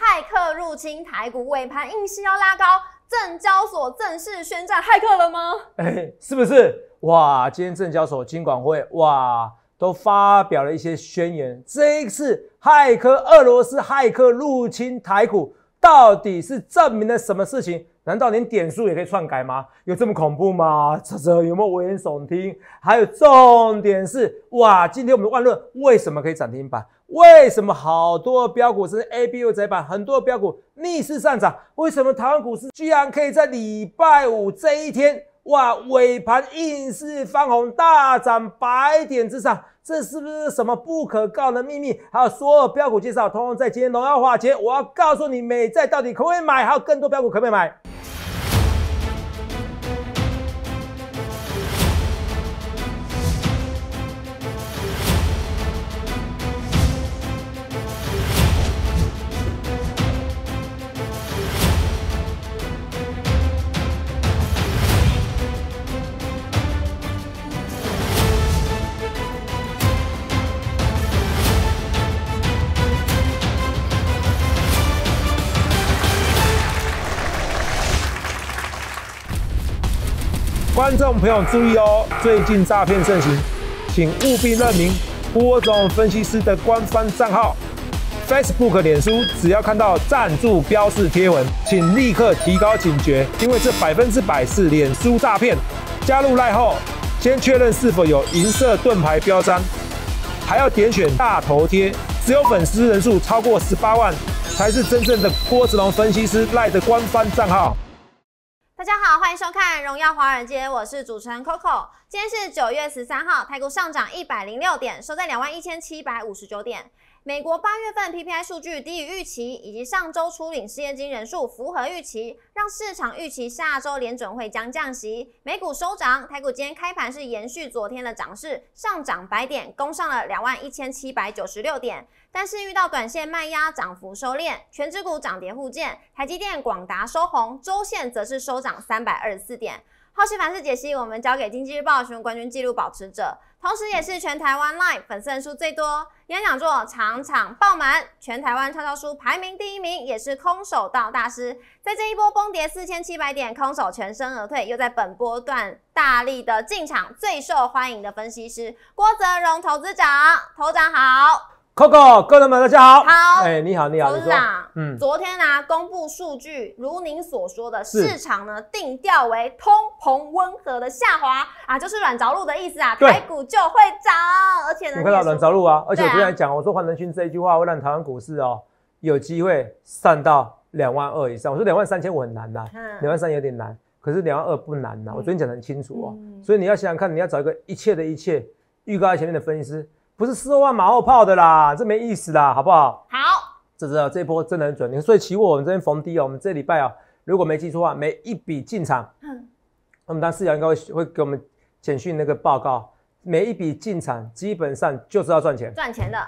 骇客入侵台股尾盘硬是要拉高，证交所正式宣战骇客了吗？哎，是不是？哇，今天证交所、金管会哇都发表了一些宣言。这一次骇客、俄罗斯骇客入侵台股，到底是证明了什么事情？难道连点数也可以篡改吗？有这么恐怖吗？这有没有危言耸听？还有重点是，哇，今天我们万论为什么可以涨停板？为什么好多标股是 A B U 窄板，很多标股逆势上涨？为什么台湾股市居然可以在礼拜五这一天，哇，尾盘硬势翻红，大涨百点之上？这是不是什么不可告人的秘密？还有所有标股介绍，通通在今天都要化钱。我要告诉你，美债到底可不可以买？还有更多标股可不可以买？众朋友注意哦，最近诈骗盛行，请务必认明郭子龙分析师的官方账号，Facebook 脸书只要看到赞助标示贴文，请立刻提高警觉，因为这百分之百是脸书诈骗。加入赖后，先确认是否有银色盾牌标章，还要点选大头贴，只有粉丝人数超过十八万，才是真正的郭子龙分析师赖的官方账号。大家好，欢迎收看《荣耀华尔街》，我是主持人 Coco。今天是九月十三号，台股上涨一百零六点，收在两万一千七百五十九点。美国八月份 PPI 数据低于预期，以及上周初领失业金人数符合预期，让市场预期下周联准会将降息。美股收涨，台股今天开盘是延续昨天的涨势，上涨百点，攻上了两万一千七百九十六点，但是遇到短线卖压，涨幅收敛。全指股涨跌互见，台积电、广达收红，周线则是收涨三百二十四点。后续凡事解析，我们交给经济日报新闻冠军纪录保持者。同时，也是全台湾 LINE 粉丝人数最多，演讲座场场爆满。全台湾超销书排名第一名，也是空手道大师。在这一波崩跌四千七百点，空手全身而退，又在本波段大力的进场，最受欢迎的分析师郭泽荣投资长，投长好。Coco，各位们大家好。好，哎，你好，你好，董事长。嗯，昨天呢，公布数据，如您所说的，市场呢定调为通膨温和的下滑啊，就是软着陆的意思啊，台股就会涨，而且呢，看到软着陆啊，而且我跟你讲，我说黄仁勋这一句话会让台湾股市哦有机会上到两万二以上，我说两万三千五很难呐，两万三有点难，可是两万二不难呐，我昨天讲的很清楚啊，所以你要想想看，你要找一个一切的一切预告在前面的分析师。不是四万马后炮的啦，这没意思啦，好不好？好，这这这波真的很准。你所以期货我们这边逢低哦，我们这礼拜哦，如果没记错的话，每一笔进场，嗯，我们当时杨应该会会给我们简讯那个报告，每一笔进场基本上就是要赚钱，赚钱的。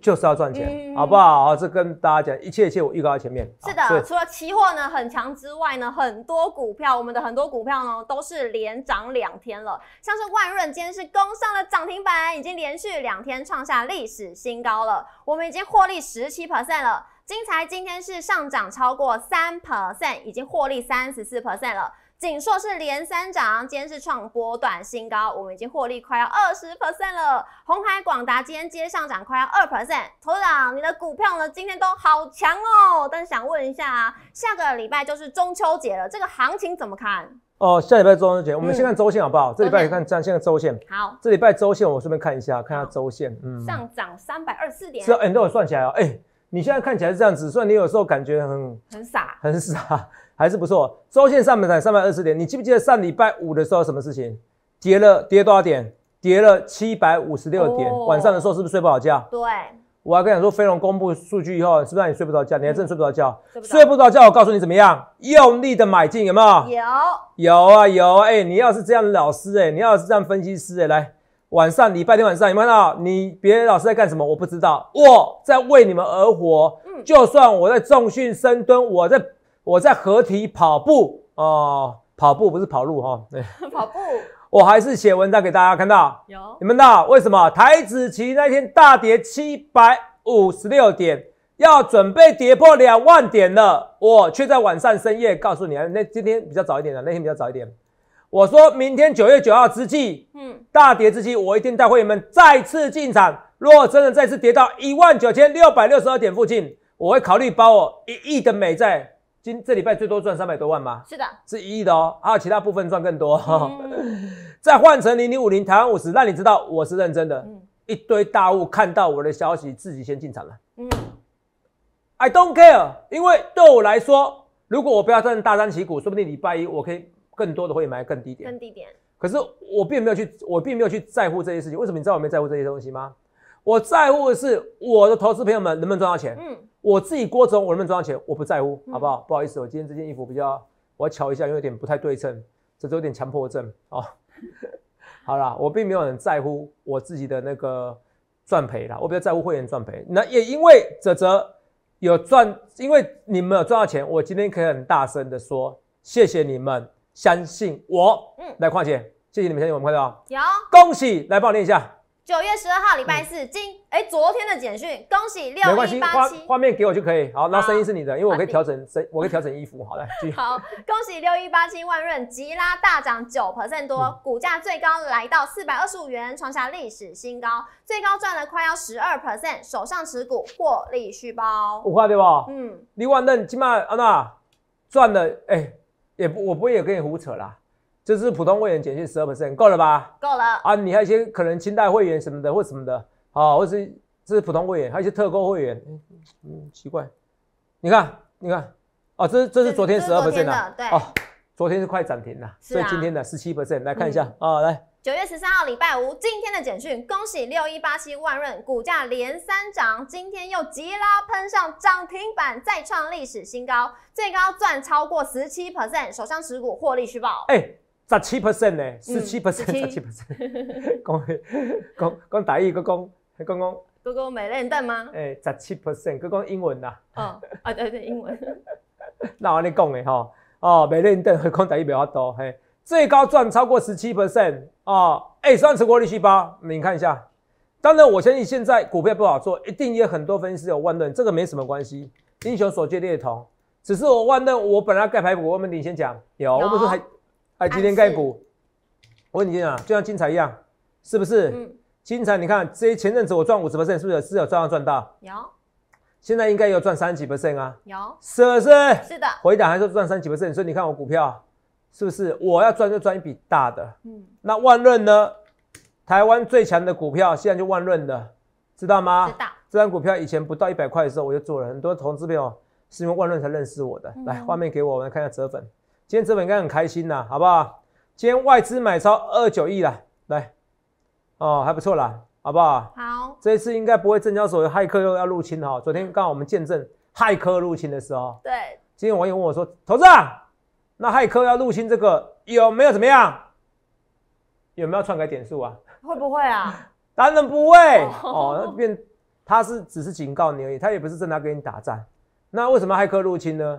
就是要赚钱，好不好？这跟大家讲，一切一切我预告在前面。是的，除了期货呢很强之外呢，很多股票，我们的很多股票呢都是连涨两天了。像是万润今天是攻上了涨停板，已经连续两天创下历史新高了。我们已经获利十七 percent 了。金财今天是上涨超过三 percent，已经获利三十四 percent 了。锦硕是连三涨，今天是创波段新高，我们已经获利快要二十 percent 了。红海广达今天接上涨快要二 percent。头长，你的股票呢？今天都好强哦。但是想问一下，啊，下个礼拜就是中秋节了，这个行情怎么看？哦，下礼拜中秋节，我们先看周线好不好？这礼拜看站线的周线。好，这礼拜周线我顺便看一下，看一下周线。嗯，上涨三百二十四点。是，哎，你帮我算起来哦。哎，你现在看起来是这样子，所以你有时候感觉很很傻，很傻。还是不错，周线上面才三百二十点。你记不记得上礼拜五的时候什么事情？跌了跌多少点？跌了七百五十六点。晚上的时候是不是睡不好觉？对。我还跟你说，飞龙公布数据以后是不是让你睡不着觉？你还真睡不着觉。睡不着觉，我告诉你怎么样？用力的买进有没有？有有啊有。哎，你要是这样老师，哎，你要是这样分析师，哎，来晚上礼拜天晚上，有没有看到你别老师在干什么，我不知道。我在为你们而活。嗯。就算我在重训深蹲，我在。我在合体跑步哦，跑步不是跑路哈。对，跑步。我还是写文章给大家看到。有你们的为什么？台子期那天大跌七百五十六点，要准备跌破两万点了。我却在晚上深夜告诉你，那今天比较早一点的，那天比较早一点，我说明天九月九号之际，嗯，大跌之际，我一定带会员们再次进场。如果真的再次跌到一万九千六百六十二点附近，我会考虑把我一亿的美债。这礼拜最多赚三百多万吗？是的，是一亿的哦。还有其他部分赚更多。再换成零零五零、台湾五十，让你知道我是认真的。一堆大物看到我的消息，自己先进场了。嗯。I don't care，因为对我来说，如果我不要这大张旗鼓，说不定礼拜一我可以更多的会买更低点。更低点。可是我并没有去，我并没有去在乎这些事情。为什么你知道我没在乎这些东西吗？我在乎的是我的投资朋友们能不能赚到钱。嗯。我自己过程我能不能赚到钱？我不在乎，好不好？不好意思，我今天这件衣服比较，我要瞧一下，因为有点不太对称，这都有点强迫症哦。好啦，我并没有很在乎我自己的那个赚赔啦，我比较在乎会员赚赔。那也因为泽泽有赚，因为你们有赚到钱，我今天可以很大声的说谢谢你们相信我。嗯，来跨姐，谢谢你们相信我们快友，有恭喜来帮我念一下。九月十二号，礼拜四，今哎，昨天的简讯，恭喜六一八七。画面给我就可以。好，那声音是你的，因为我可以调整声，我可以调整衣服。好嘞，好。恭喜六一八七万润吉拉大涨九 percent 多，股价最高来到四百二十五元，创下历史新高，最高赚了快要十二 percent，手上持股获利续包五块对吧？嗯，你万润起码安娜赚了，哎，也不我不会也跟你胡扯啦。这是普通会员减去十二 percent 够了吧？够了啊！你还一些可能清代会员什么的，或什么的啊，或是这是普通会员，还有一些特购会员。嗯奇怪，你看，你看，哦，这这是昨天十二 percent 啊？对，哦，昨天是快涨停了，所以今天的十七 percent 来看一下啊，来。九月十三号礼拜五，今天的简讯，恭喜六一八七万润股价连三涨，今天又急拉喷上涨停板，再创历史新高，最高赚超过十七 percent，手上持股获利续报。哎。十七 percent 呢？十七 percent，十七 percent。讲讲讲大意，哥讲，哥讲。哥讲美人蛋吗？哎，十七 percent，哥讲英文啦。哦，啊对对，英文。那我跟你讲的吼，哦，美林顿，哥讲大意比较多嘿。最高赚超过十七 percent，哦，哎，算成功利息吧？你看一下。当然，我相信现在股票不好做，一定也很多分析师有万论，这个没什么关系，英雄所见略同。只是我万论，我本来盖牌股，我们领先讲有，我不是还。哎，今天概股，我问你啊，就像金彩一样，是不是？嗯。金彩，你看这前阵子我赚五十 percent，是不是？是有照样赚到？有。现在应该有赚三几 percent 啊？有。是不是？是的。回答还是赚三几 percent？所以你看我股票，是不是？我要赚就赚一笔大的。嗯。那万润呢？台湾最强的股票，现在就万润的，知道吗？知道。这张股票以前不到一百块的时候我就做了，很多投资朋友是因为万润才认识我的。来，画面给我们看一下折粉。今天资本应该很开心啦，好不好？今天外资买超二九亿啦，来，哦，还不错啦，好不好？好，这一次应该不会证交所骇客又要入侵哈。昨天刚好我们见证骇客入侵的时候，对。今天网友问我说：“投资啊，那骇客要入侵这个有没有怎么样？有没有篡改点数啊？会不会啊？”当然不会哦，那变他是只是警告你而已，他也不是的要跟你打仗。那为什么骇客入侵呢？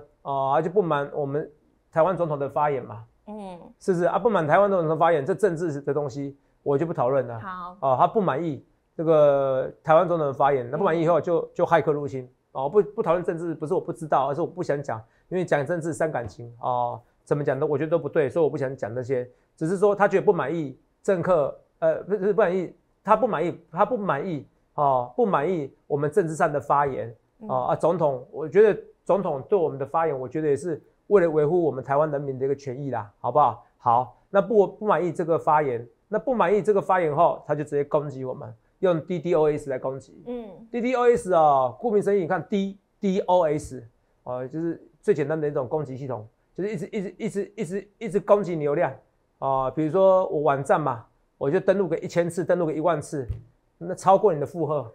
他就不瞒我们。台湾总统的发言嘛，嗯，是不是啊？不满台湾总统发言，这政治的东西我就不讨论了。好，哦，他不满意这个台湾总统的发言，那不满意以后就就骇客入侵哦。不不讨论政治，不是我不知道，而是我不想讲，因为讲政治伤感情哦，怎么讲的？我觉得都不对，所以我不想讲那些。只是说他觉得不满意政客，呃，不是不满意，他不满意，他不满意哦，不满意我们政治上的发言哦，啊！总统，我觉得总统对我们的发言，我觉得也是。为了维护我们台湾人民的一个权益啦，好不好？好，那不不满意这个发言，那不满意这个发言后，他就直接攻击我们，用 DDoS 来攻击。嗯，DDoS 啊，顾名思义，你看 DDoS 啊，就是最简单的一种攻击系统，就是一直一直一直一直一直攻击流量啊。比如说我网站嘛，我就登录个一千次，登录个一万次，那超过你的负荷。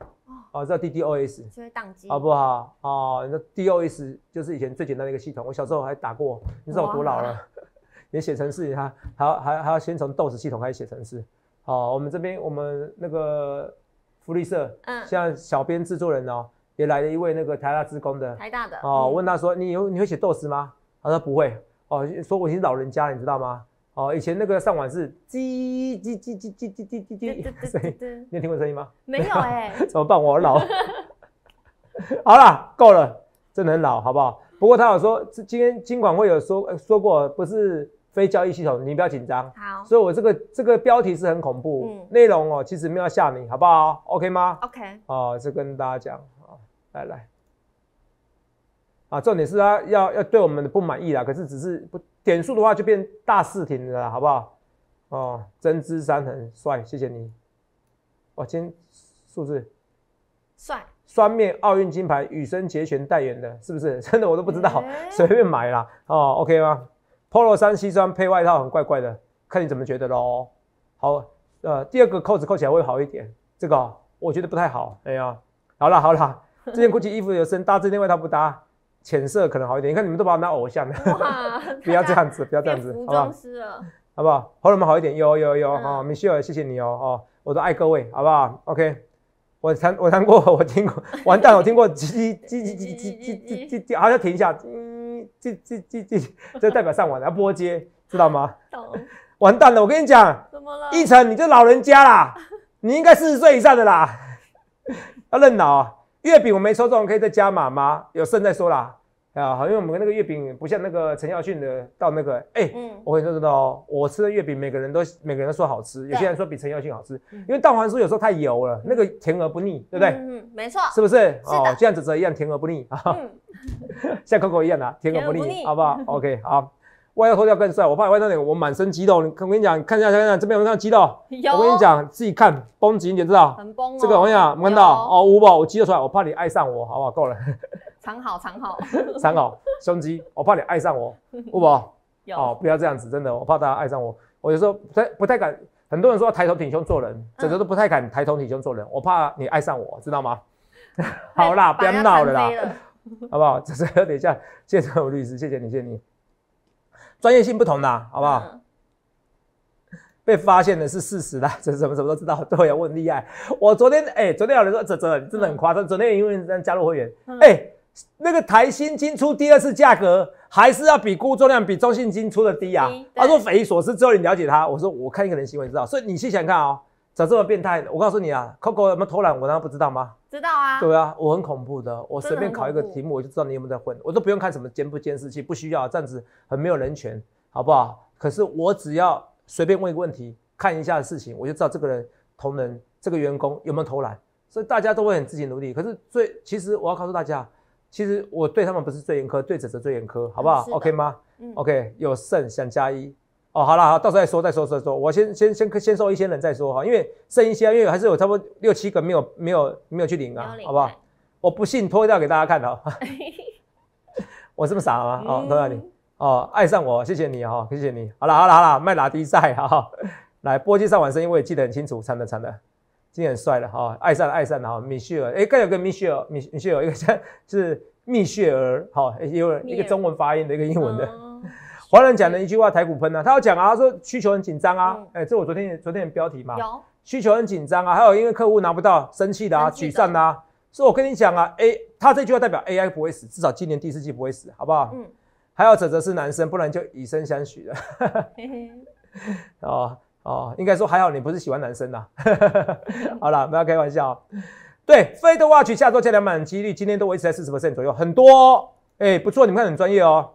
哦，叫 DDOS，就宕机，好不好？哦，那 d o s 就是以前最简单的一个系统，我小时候还打过。你知道我多老了？也写程式哈，好，还还要先从 DOS 系统开始写程式。好，我们这边我们那个福利社，嗯，现在小编制作人哦，也来了一位那个台大职工的，台大的哦，问他说：“你有你会写 DOS 吗？”他说：“不会。”哦，说我是老人家，你知道吗？哦，以前那个上网是叽叽叽叽叽叽叽叽叽声音，你有听过声音吗？没有哎，怎么办？我老 好了，够了，真的很老，好不好？不过他有说，今天金管会有说说过，不是非交易系统，你不要紧张。好，所以我这个这个标题是很恐怖，内容哦，其实没有吓你，好不好？OK 吗？OK。哦，这跟大家讲好，来来。啊，重点是它要要对我们的不满意啦，可是只是不点数的话就变大四情了，好不好？哦，针织衫很帅，谢谢你。哇，今天数字帅，双面奥运金牌羽生结弦代言的，是不是 真的？我都不知道，随便买啦。哦，OK 吗？Polo 衫西装配外套很怪怪的，看你怎么觉得喽。好，呃，第二个扣子扣起来会好一点，这个我觉得不太好。哎呀，好了好了，这件估计衣服有身，搭这件外套不搭。浅色可能好一点，你看你们都把我当偶像了，不要这样子，不要这样子，好不好好不好？朋友们好一点，有有有啊，米歇尔，谢谢你哦哦，我都爱各位，好不好？OK，我弹我弹过，我听过，完蛋，我听过，叽叽叽叽叽叽叽，好像停一下，嗯，叽叽叽叽，这代表上网了，要拨接，知道吗？懂。完蛋了，我跟你讲，怎么了？一成，你这老人家啦，你应该四十岁以上的啦，要认脑。月饼我没抽中，可以再加码吗？有剩再说啦啊，因为我们那个月饼不像那个陈耀迅的，到那个哎，我你说真的哦，我吃的月饼，每个人都每个人都说好吃，有些人说比陈耀迅好吃，因为蛋黄酥有时候太油了，那个甜而不腻，对不对？嗯没错，是不是？哦，这样子则一样甜而不腻啊，像 Coco 一样的甜而不腻，好不好？OK 好。歪着头要更帅，我怕歪着脸，我满身肌肉。我跟你讲，看一下，看一下，这边有有肌肉。我跟你讲，自己看，绷紧一点，知道？很绷。这个我跟你讲，我看到哦，五宝，我肌肉出来，我怕你爱上我，好不好？够了。藏好，藏好，藏好，胸肌。我怕你爱上我，五宝。有。哦，不要这样子，真的，我怕大家爱上我。我有时候太不太敢，很多人说抬头挺胸做人，整个都不太敢抬头挺胸做人。我怕你爱上我，知道吗？好啦，不要闹了啦，好不好？这是等一下，谢谢我律师，谢谢你，谢谢你。专业性不同的，好不好？被发现的是事实的，这什么什么都知道，都要问厉害。我昨天，哎，昨天有人说，真真真的很夸张。昨天因为加入会员，哎，那个台新金出第二次价格，还是要比估重量比中信金出的低啊。他说匪夷所思，之后你了解他，我说我看一个人新为知道。所以你去想看哦。咋这么变态呢？我告诉你啊，Coco 有没有偷懒，我难道不知道吗？知道啊。对啊，我很恐怖的，我随便考一个题目，我就知道你有没有在混，我都不用看什么监不监视器，不需要，这样子很没有人权，好不好？可是我只要随便问一个问题，看一下事情，我就知道这个人、同仁、这个员工有没有偷懒，所以大家都会很自己努力。可是最，其实我要告诉大家，其实我对他们不是最严苛、对者则最严苛，好不好？OK 吗？OK，有甚想加一。哦，好了，好，到时候再说，再说，再说。我先先先先收一些人再说哈，因为剩一些，因为还是有差不多六七个没有没有没有去领啊，好不好？我不信，脱掉给大家看的。我这么傻吗？哦，脱掉你哦，爱上我，谢谢你哈，谢谢你。好了，好了，好了，麦拉迪赛哈，来波基上完声，音，我也记得很清楚，唱的唱的，今天很帅的哈，爱上爱上了哈，米歇尔，哎，刚有个米歇尔，米米歇尔一个是是米歇尔，哈，一个一个中文发音的一个英文的。华人讲的一句话台股喷了，他要讲啊，他说需求很紧张啊，哎，这我昨天昨天的标题嘛，有需求很紧张啊，还有因为客户拿不到，生气的啊，沮丧的啊，所以我跟你讲啊，A，他这句话代表 AI 不会死，至少今年第四季不会死，好不好？嗯，还有哲责是男生，不然就以身相许了。哦哦，应该说还好，你不是喜欢男生啊。好了，不要开玩笑。对，Fed Watch 下周加两的几率，今天都维持在四十 percent 左右，很多，哎，不错，你们看很专业哦。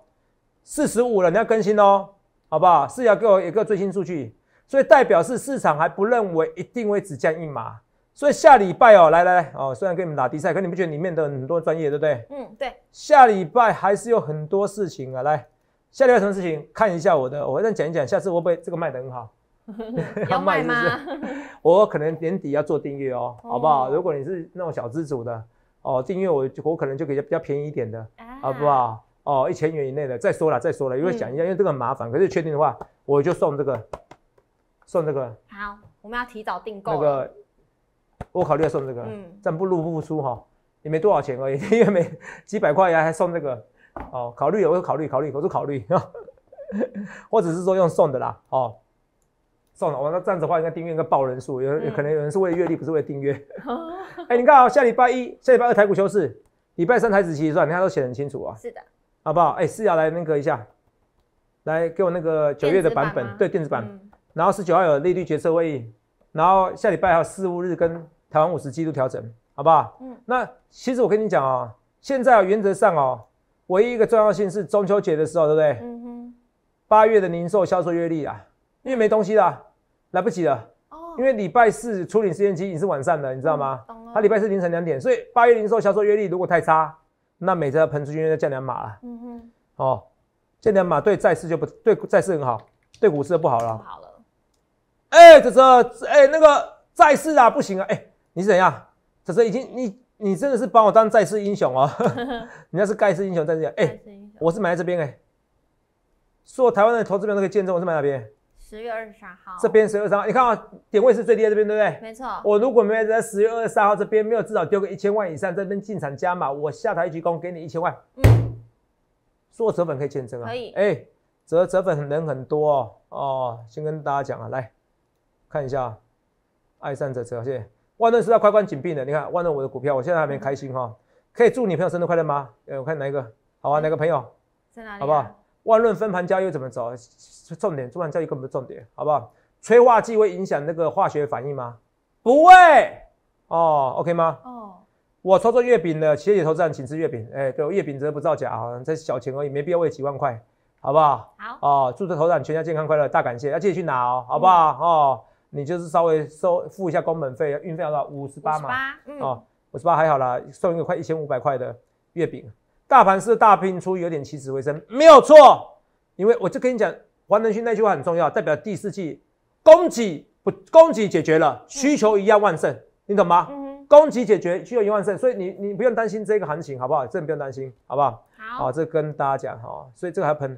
四十五了，你要更新哦，好不好？是要给我一个最新数据，所以代表是市场还不认为一定会只降一码，所以下礼拜哦，来来哦，虽然跟你们打比赛，可你们觉得里面的很多专业，对不对？嗯，对。下礼拜还是有很多事情啊，来，下礼拜什么事情？看一下我的，我再讲一讲，下次会不会这个卖的很好？要卖吗？我可能年底要做订阅哦，好不好？如果你是那种小资主的哦，订阅我我可能就给比较便宜一点的，好不好？哦，一千元以内的，再说了，再说了，因为想一下，因为这个麻烦。可是确定的话，我就送这个，送这个。好，我们要提早订购。那个，我考虑送这个，暂不入不敷出哈，也没多少钱而已，因为没几百块呀，还送这个。哦，考虑，我会考虑考虑，我是考虑。或者是说用送的啦，哦，送的。我那这样子的话，应该订阅该报人数，有可能有人是为了阅历，不是为了订阅。哎，你看，下礼拜一、下礼拜二台股休市，礼拜三台子期是你看都写得很清楚啊。是的。好不好？哎，四瑶来那个一下，来给我那个九月的版本，对电子版。然后十九号有利率决策会议，然后下礼拜还有四五日跟台湾五十季度调整，好不好？嗯。那其实我跟你讲哦，现在原则上哦，唯一一个重要性是中秋节的时候，对不对？嗯哼。八月的零售销售月例啊，因为没东西了，来不及了。因为礼拜四处理实验机已经是晚上的，你知道吗？懂他礼拜四凌晨两点，所以八月零售销售月例如果太差。那美每只喷出去在建联码啊，嗯哼，哦，建联码对债市就不对债市很好，对股市就不好了。好了，哎，子哲，哎，那个债市啊，不行啊，哎，你是怎样？子哲已经你你真的是把我当债市英雄哦，你那是盖世英雄，这是哎，我是买在这边哎，所有台湾的投资人都可以见证，我是买那边。十月二十三号，这边十月二十三，你看啊，点位是最低的这边，对不对？没错。我如果没有在十月二十三号这边没有至少丢个一千万以上，这边进场加码，我下台一鞠躬，给你一千万。嗯。做折粉可以减仓啊。可以。哎，折折粉人很多哦。哦，先跟大家讲啊，来看一下，爱上折折谢。万润是在快关紧闭的。你看万润我的股票，我现在还没开心哈。可以祝你朋友生日快乐吗？哎，我看哪一个？好啊，哪个朋友？在哪里？好不好？万润分盘交易怎么走？重点，中板交易根本不是重点，好不好？催化剂会影响那个化学反应吗？不会哦，OK 吗？哦，我操作月饼的企业级投资人，请吃月饼。哎，对，月饼是不造假啊，这小钱而已，没必要为几万块，好不好？好哦，祝册投产，全家健康快乐，大感谢，要记得去拿哦，好不好？哦，你就是稍微收付一下工本费，运费要到五十八嘛？五八，哦，五十八还好啦，送一个快一千五百块的月饼。大盘是大拼出有点起死回生，没有错。因为我就跟你讲，黄仁勋那句话很重要，代表第四季供给不供给解决了，需求一样旺盛，你懂吗？供给解决，需求一万盛，所以你你不用担心这个行情好不好？这不用担心，好不好？好，这跟大家讲哈。所以这个还喷，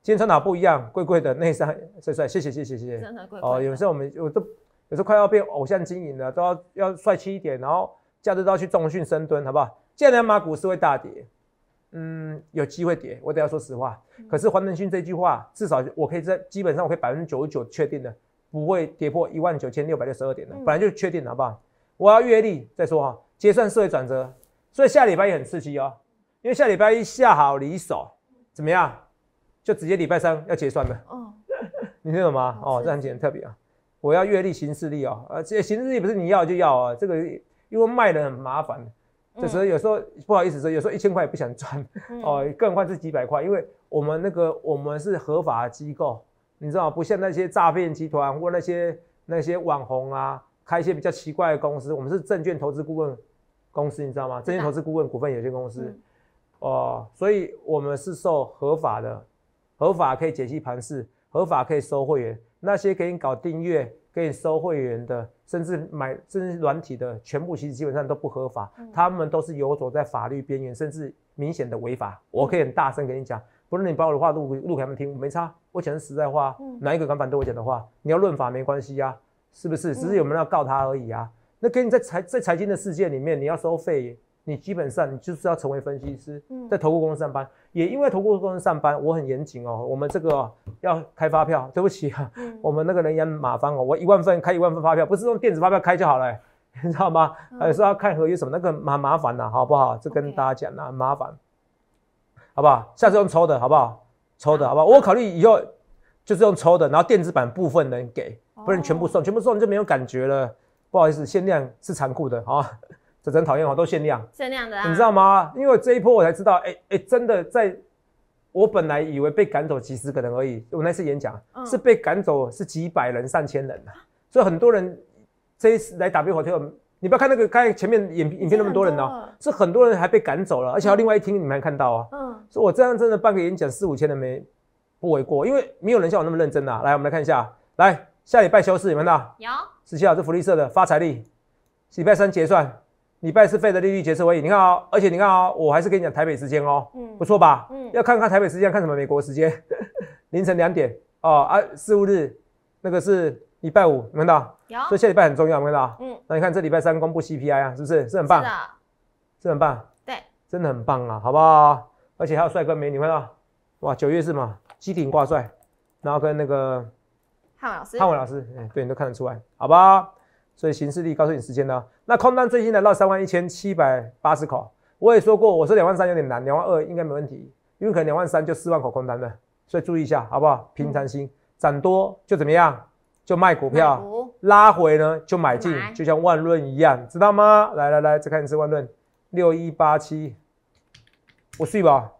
今天穿哪不一样？贵贵的内衫，帅帅，谢谢谢谢谢谢。哦，有时候我们我都有时候快要被偶像经营了，都要要帅气一点，然后假日都要去中训深蹲，好不好？这两马股是会大跌。嗯，有机会跌，我等下说实话。可是黄仁勋这句话，至少我可以在基本上，我可以百分之九十九确定的不会跌破一万九千六百六十二点的，本来就确定，好不好？我要阅历再说哈，结算社会转折，所以下礼拜也很刺激哦，因为下礼拜一下好离手，怎么样？就直接礼拜三要结算的，哦，你听懂吗？哦，这很特别啊，我要阅历行事历哦，而且行事历不是你要就要啊，这个因为卖的很麻烦。就候有时候不好意思说，有时候一千块也不想赚 哦，更坏是几百块。因为我们那个我们是合法机构，你知道不像那些诈骗集团或那些那些网红啊，开一些比较奇怪的公司。我们是证券投资顾问公司，你知道吗？证券投资顾问股份有限公司哦，所以我们是受合法的，合法可以解析盘势，合法可以收会员。那些给你搞订阅、给你收会员的。甚至买甚至软体的全部其实基本上都不合法，他们都是游走在法律边缘，甚至明显的违法。我可以很大声跟你讲，不论你把我的话录录给他们听，没差。我讲的实在话，哪一个敢反对我讲的话？你要论法没关系啊，是不是？只是有没有要告他而已啊。那给你在财在财经的世界里面，你要收费，你基本上你就是要成为分析师，在投顾公司上班。也因为投顾公司上班，我很严谨哦。我们这个要开发票，对不起啊，我们那个人员马烦哦。我一万份开一万份发票，不是用电子发票开就好了，你知道吗？还是要看合约什么，那个蛮麻烦的，好不好？这跟大家讲呢，麻烦，好不好？下次用抽的好不好？抽的好不好？我考虑以后就是用抽的，然后电子版部分能给，不能全部送，全部送就没有感觉了。不好意思，限量是残酷的啊。这真讨厌哦，都限量，限量的，你知道吗？因为这一波我才知道，哎哎，真的在，我本来以为被赶走，其十可能而已。我那次演讲是被赶走，是几百人、上千人呢。所以很多人这一次来打比火跳，你不要看那个看前面影影片那么多人哦，是很多人还被赶走了。而且另外一听你们还看到啊，嗯，说我这样真的办个演讲四五千人没不为过，因为没有人像我那么认真呐。来，我们来看一下，来下礼拜休市，有没到？有，十七号是福利社的发财利，礼拜三结算。礼拜四费的利率决策会议，你看哦，而且你看哦，我还是跟你讲台北时间哦，嗯，不错吧？嗯，要看看台北时间，看什么？美国时间 凌晨两点哦，啊，四五日那个是礼拜五，看到？有。所以下礼拜很重要，看到？嗯。那你看这礼拜三公布 CPI 啊，是不是？是很棒。是很棒。对。真的很棒啊，好不好？而且还有帅哥美女，看到？哇，九月什嘛，机顶挂帅，然后跟那个汉伟老师，汉伟老师，哎，对你都看得出来，好不好？所以行势力告诉你时间呢。那空单最近来到三万一千七百八十口，我也说过，我说两万三有点难，两万二应该没问题，因为可能两万三就四万口空单了，所以注意一下好不好？平常心，涨多就怎么样就卖股票，拉回呢就买进，就像万润一样，知道吗？来来来，再看一次万润六一八七，我睡吧，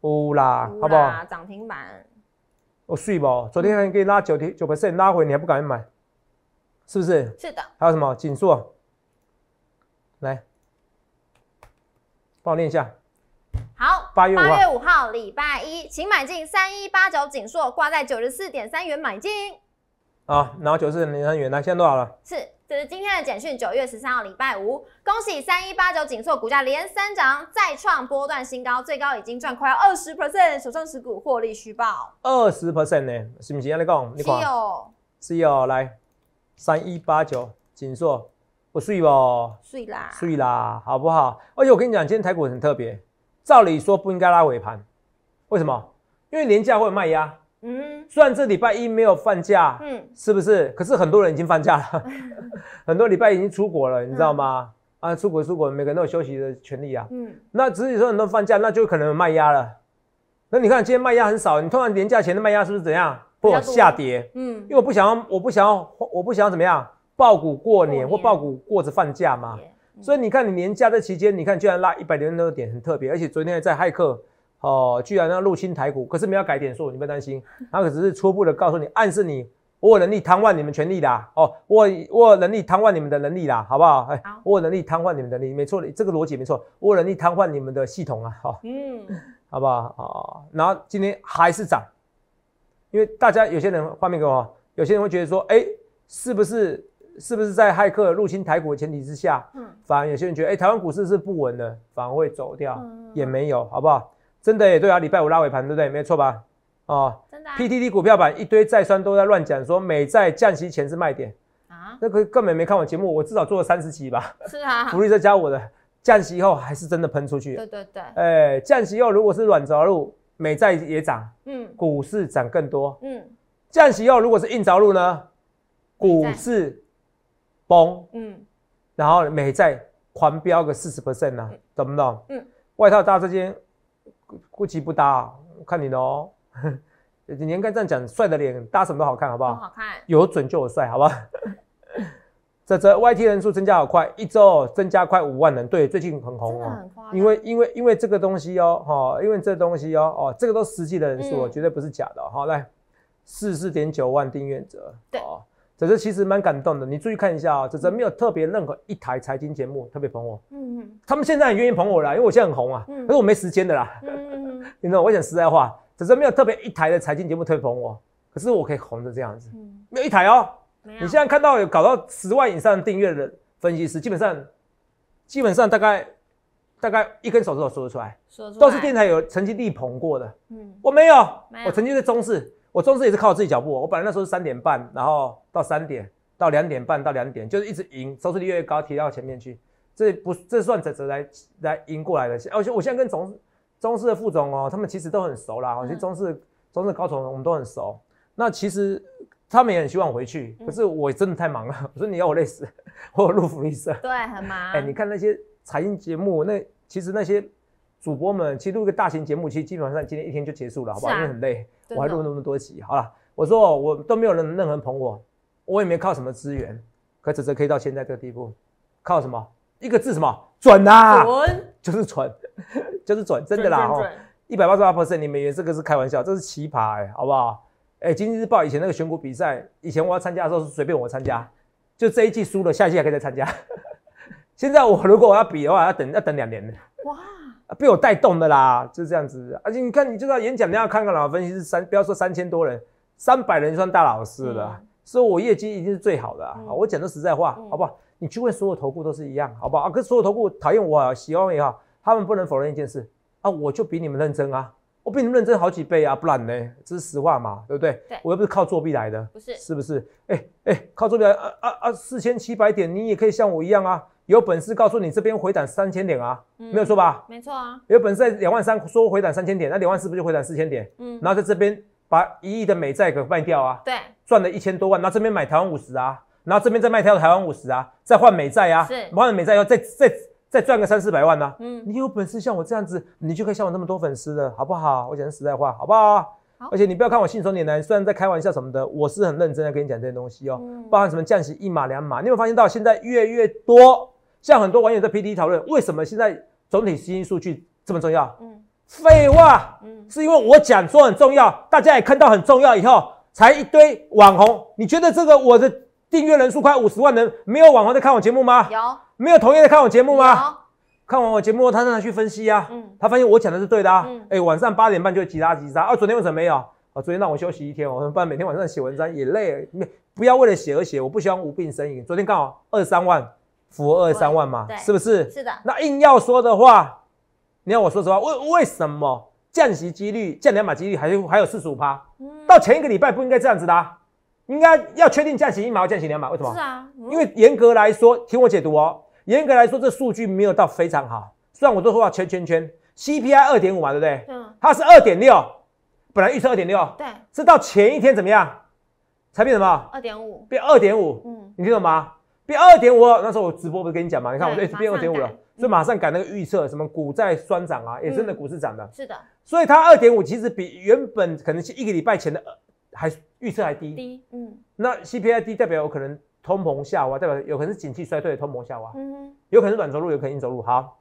呜啦，好不好？涨停板，我睡吧，昨天还给你拉九天九百四，拉回你还不敢买？是不是？是的。还有什么？锦硕，来，帮我念一下。好。八月八月五号礼拜一，请买进三一八九锦硕，挂在九十四点三元买进。啊，然后九十四点三元，那现在多少了？是，这是今天的简讯。九月十三号礼拜五，恭喜三一八九锦硕股价连三涨，再创波段新高，最高已经赚快要二十 percent，手上十股获利虚报。二十 percent 呢？是不是？阿你讲？你讲？是哦，是哦，来。三一八九锦硕，我睡不？睡啦，睡啦，好不好？而且我跟你讲，今天台股很特别，照理说不应该拉尾盘，为什么？因为年假会卖压。嗯，虽然这礼拜一没有放假，嗯，是不是？可是很多人已经放假了，很多礼拜已经出国了，你知道吗？啊，出国出国，每个人都有休息的权利啊。嗯，那只是说很多放假，那就可能卖压了。那你看今天卖压很少，你通常年假前的卖压是不是怎样？不下跌，嗯，因为我不想要，我不想要，我不想要怎么样爆股过年或爆股过着放假嘛。所以你看，你年假这期间，你看居然拉一百零六点很特别，而且昨天还在骇客，哦，居然要入侵台股，可是没有改点数，你不要担心，他只是初步的告诉你，暗示你我有能力瘫痪你们权利的哦，我我能力瘫痪你们的能力啦，好不好？哎，我有能力瘫痪你们的能力，没错这个逻辑没错，我有能力瘫痪你们的系统啊，好，嗯，好不好？好，然后今天还是涨。因为大家有些人画面给我，有些人会觉得说，哎，是不是是不是在骇客入侵台股的前提之下，嗯，反而有些人觉得，哎，台湾股市是不稳的，反而会走掉，也没有，好不好？真的也对啊，礼拜五拉尾盘，对不对？没错吧？哦，真的。PTT 股票板一堆在酸都在乱讲，说美债降息前是卖点啊，那个根本没看我节目，我至少做了三十期吧。是啊，福利在加我的。降息后还是真的喷出去。对对对。哎，降息后如果是软着陆。美债也涨，嗯，股市涨更多，嗯，降息后如果是硬着陆呢，股市崩，嗯，然后美债狂飙个四十 percent 呐，懂不懂？嗯，外套搭这件估计不搭，看你哦。你应该这样讲，帅的脸搭什么都好看，好不好？好看，有准就有帅，好不好？仔仔 YT 人数增加好快，一周增加快五万人，对，最近很红哦，因为因为因为这个东西哦，哈，因为这东西哦，哦，这个都实际的人数，绝对不是假的，好，来，四十四点九万订阅者，对啊，仔仔其实蛮感动的，你注意看一下啊，仔仔没有特别任何一台财经节目特别捧我，嗯，他们现在很愿意捧我啦，因为我现在很红啊，嗯，可是我没时间的啦，嗯，你知道我讲实在话，仔仔没有特别一台的财经节目特别捧我，可是我可以红的这样子，没有一台哦。你现在看到有搞到十万以上订阅的分析师，基本上，基本上大概大概一根手指头数得出来，都是电台有曾经力捧过的。嗯，我没有，我曾经在中视，我中视也是靠自己脚步。我本来那时候是三点半，然后到三点，到两点半到两点，就是一直赢，收视率越高，提到前面去。这不，这算怎怎来来赢过来的？而且我现在跟中中视的副总哦，他们其实都很熟啦。其实中视中视高层我们都很熟。那其实。他们也很希望回去，可是我真的太忙了。我说你要我累死，我录福利社。对，很忙。哎，你看那些财经节目，那其实那些主播们，其实录个大型节目，其实基本上今天一天就结束了，好不好？因为很累，我还录那么多集。好了，我说我都没有人任何人捧我，我也没靠什么资源，可只是可以到现在这个地步，靠什么？一个字什么？准啊！准 就是准，就是准，真的啦哈！一百八十八 percent 们美元，这个是开玩笑，这是奇葩，哎，好不好？哎，《经济日报》以前那个选股比赛，以前我要参加的时候是随便我参加，就这一季输了，下一季还可以再参加。现在我如果我要比的话，要等要等两年哇！被我带动的啦，就这样子。而且你看，你知道演讲量，看看老分析是三，不要说三千多人，三百人算大老师了，所以我业绩已定是最好的。我讲的实在话，好不好？你去问所有投顾都是一样，好不好？啊，跟所有投顾讨厌我，喜欢也好，他们不能否认一件事啊，我就比你们认真啊。我比你们认真好几倍啊，不然呢，这是实话嘛，对不对？对，我又不是靠作弊来的，不是，是不是？哎哎，靠作弊来啊啊啊！四千七百点，你也可以像我一样啊，有本事告诉你这边回档三千点啊，没有错吧？没错啊，有本事在两万三说回档三千点，那两万四不就回档四千点？嗯，然后在这边把一亿的美债给卖掉啊，对，赚了一千多万，那这边买台湾五十啊，然后这边再卖掉台湾五十啊，再换美债啊，是，换美债要再再。再赚个三四百万呢？嗯，你有本事像我这样子，你就可以像我那么多粉丝了，好不好？我讲实在话，好不好？而且你不要看我信手拈来，虽然在开玩笑什么的，我是很认真的跟你讲这些东西哦，包含什么降息一码两码，你有沒有发现到现在越来越多，像很多网友在 P D 讨论，为什么现在总体资金数据这么重要？嗯，废话，嗯，是因为我讲说很重要，大家也看到很重要以后，才一堆网红。你觉得这个我的订阅人数快五十万人，没有网红在看我节目吗？有。没有同意的看我节目吗？看完我节目，他让他去分析啊。嗯，他发现我讲的是对的啊。嗯，哎，晚上八点半就急杀急杀啊！昨天为什么没有啊？昨天让我休息一天，我说不然每天晚上写文章也累，没不要为了写而写，我不希望无病呻吟。昨天刚好二三万，符合二三万嘛？是不是？是的。那硬要说的话，你要我说实话，为为什么降息几率降两码几率还还有四十五趴？嗯，到前一个礼拜不应该这样子的，啊。应该要确定降息一码降息两码，为什么？是啊，因为严格来说，听我解读哦。严格来说，这数据没有到非常好。虽然我都说啊，圈圈圈，CPI 二点五嘛，对不对？嗯。它是二点六，本来预测二点六。对。是到前一天怎么样才变什么？二点五，变二点五。嗯。你听懂吗？变二点五，那时候我直播不是跟你讲吗？你看我这变二点五了，所以马上改那个预测，什么股债双涨啊，也真的股市涨的。是的。所以它二点五其实比原本可能是一个礼拜前的还预测还低。低。嗯。那 CPI 低代表我可能？通膨下滑代表有可能是景气衰退的通膨下滑，嗯，有可能是软着陆，有可能硬着陆。好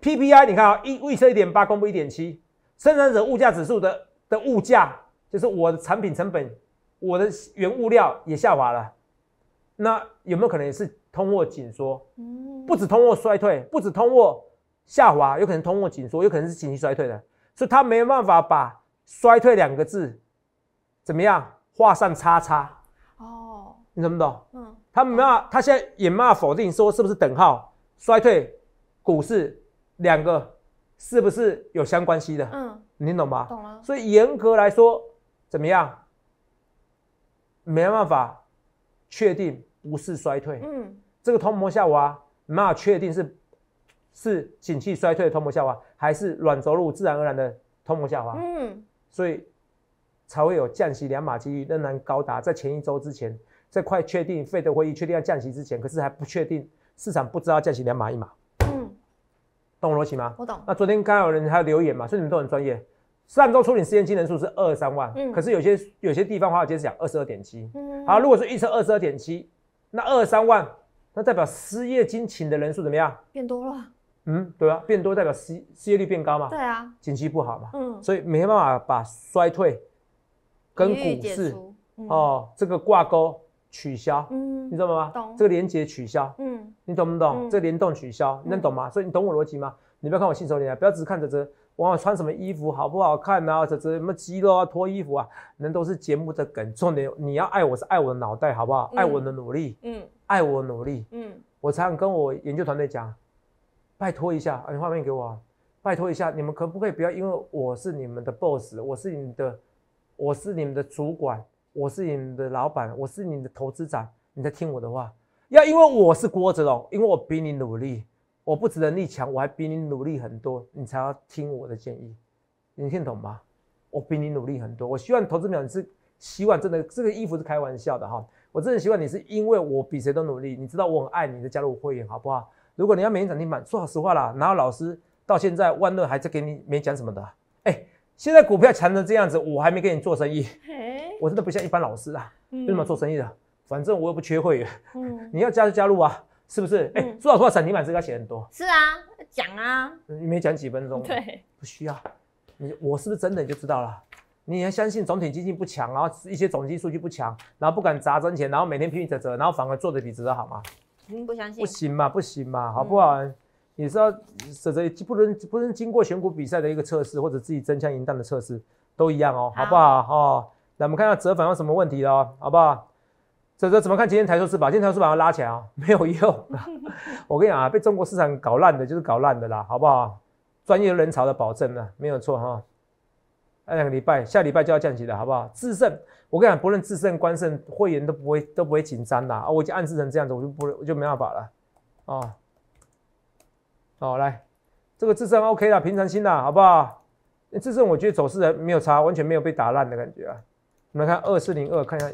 ，PPI 你看啊，一预测一点八，公布一点七，生产者物价指数的的物价，就是我的产品成本，我的原物料也下滑了。那有没有可能也是通货紧缩？嗯，不止通货衰退，不止通货下滑，有可能通货紧缩，有可能是景气衰退的，所以他没办法把衰退两个字怎么样画上叉叉。哦，你懂不懂？嗯。他骂，他现在也骂否定，说是不是等号衰退股市两个是不是有相关系的？嗯，你懂吗？懂了。所以严格来说，怎么样？没办法确定不是衰退。嗯，这个通缩下滑，没法确定是是景气衰退的通缩下滑，还是软着陆自然而然的通缩下滑。嗯，所以才会有降息两码几率仍然高达在前一周之前。在快确定费德会议确定要降息之前，可是还不确定，市场不知道降息两码一码。嗯，懂逻辑吗？我懂。那昨天刚有人还留言嘛，以你们都很专业。上周处理失业金人数是二三万，嗯，可是有些有些地方华尔街讲二十二点七，嗯，好，如果是预测二十二点七，那二三万，那代表失业金请的人数怎么样？变多了。嗯，对啊，变多代表失失业率变高嘛。对啊，经济不好嘛。嗯，所以没办法把衰退跟股市哦这个挂钩。取消，嗯，你道吗？这个连接取消，嗯，你懂不懂？这个联动取消，你能懂吗？所以你懂我逻辑吗？你不要看我信手拈来，不要只看着这，往穿什么衣服好不好看啊？这这什么肌肉啊？脱衣服啊？那都是节目的梗。重点，你要爱我是爱我的脑袋，好不好？爱我的努力，嗯，爱我努力，嗯，我才常跟我研究团队讲，拜托一下，你画面给我，拜托一下，你们可不可以不要？因为我是你们的 boss，我是你的，我是你们的主管。我是你的老板，我是你的投资长，你在听我的话，要因为我是郭子龙，因为我比你努力，我不止能力强，我还比你努力很多，你才要听我的建议，你听懂吗？我比你努力很多，我希望投资你是希望真的这个衣服是开玩笑的哈，我真的希望你是因为我比谁都努力，你知道我很爱你才加入会员好不好？如果你要每天涨停板，说实话啦，然后老师到现在万乐还在给你没讲什么的，哎，现在股票强成这样子，我还没跟你做生意。我真的不像一般老师啊，为什么做生意的？反正我又不缺会员。嗯，你要加就加入啊，是不是？哎，说老实话，涨停板应该写很多。是啊，讲啊。你没讲几分钟。对，不需要。你我是不是真的你就知道了？你要相信总体经济不强后一些总经数据不强，然后不敢砸真钱，然后每天拼命折折，然后反而做的比折得好嘛？肯定不相信。不行嘛，不行嘛，好不好？你要折折不能不能经过选股比赛的一个测试，或者自己真枪银弹的测试，都一样哦，好不好？哦。来，我们看下折返有什么问题了，好不好？这这怎么看？今天台塑是把，今天台塑把它拉起来，没有用。我跟你讲啊，被中国市场搞烂的就是搞烂的啦，好不好？专业人潮的保证呢，没有错哈。两个礼拜，下礼拜就要降息了，好不好？制胜，我跟你讲，不论制胜、关胜、会员都不会都不会紧张啦。啊。我已经暗示成这样子，我就不我就没办法了。哦，好，来，这个制胜 OK 了，平常心啦，好不好？制胜，我觉得走势没有差，完全没有被打烂的感觉啊。你们看二四零二，看一下